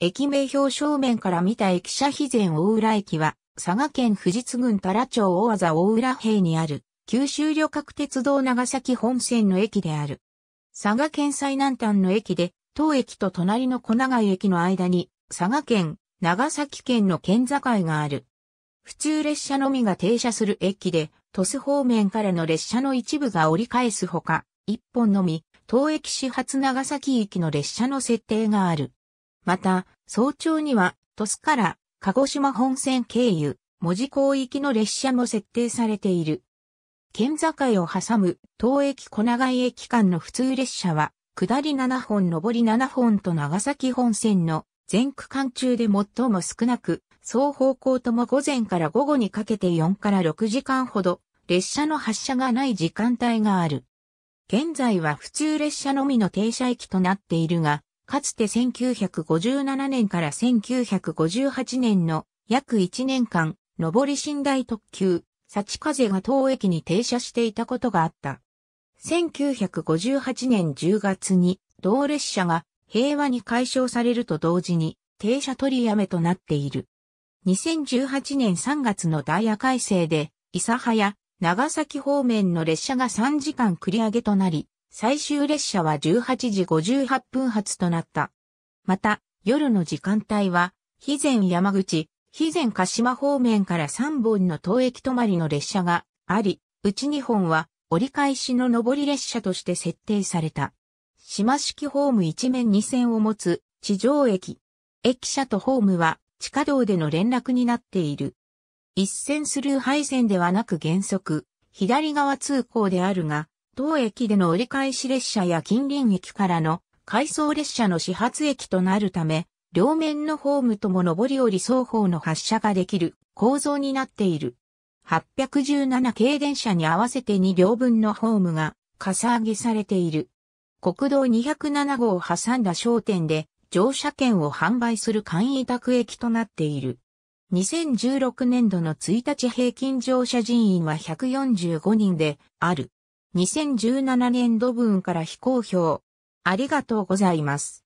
駅名表正面から見た駅舎肥前大浦駅は、佐賀県富士津郡太良町大和大浦平にある、九州旅客鉄道長崎本線の駅である。佐賀県最南端の駅で、当駅と隣の小長井駅の間に、佐賀県、長崎県の県境がある。普通列車のみが停車する駅で、鳥栖方面からの列車の一部が折り返すほか、一本のみ、当駅始発長崎駅の列車の設定がある。また、早朝には、鳥栖から、鹿児島本線経由、門司港行きの列車も設定されている。県境を挟む、東駅小長井駅間の普通列車は、下り7本上り7本と長崎本線の全区間中で最も少なく、双方向とも午前から午後にかけて4から6時間ほど、列車の発車がない時間帯がある。現在は普通列車のみの停車駅となっているが、かつて1957年から1958年の約1年間、上り寝台特急、幸風が当駅に停車していたことがあった。1958年10月に同列車が平和に解消されると同時に停車取りやめとなっている。2018年3月のダイヤ改正で、諫早、長崎方面の列車が3時間繰り上げとなり、最終列車は18時58分発となった。また、夜の時間帯は、肥前山口、肥前鹿島方面から3本の当駅止まりの列車があり、うち2本は折り返しの上り列車として設定された。島式ホーム一面2線を持つ地上駅。駅舎とホームは地下道での連絡になっている。一線スルー配線ではなく原則、左側通行であるが、当駅での折り返し列車や近隣駅からの回送列車の始発駅となるため、両面のホームとも上り下り双方の発車ができる構造になっている。817系電車に合わせて2両分のホームがかさ上げされている。国道207号を挟んだ商店で乗車券を販売する簡易宅駅となっている。2016年度の1日平均乗車人員は145人である。2017年度分から非公表。ありがとうございます。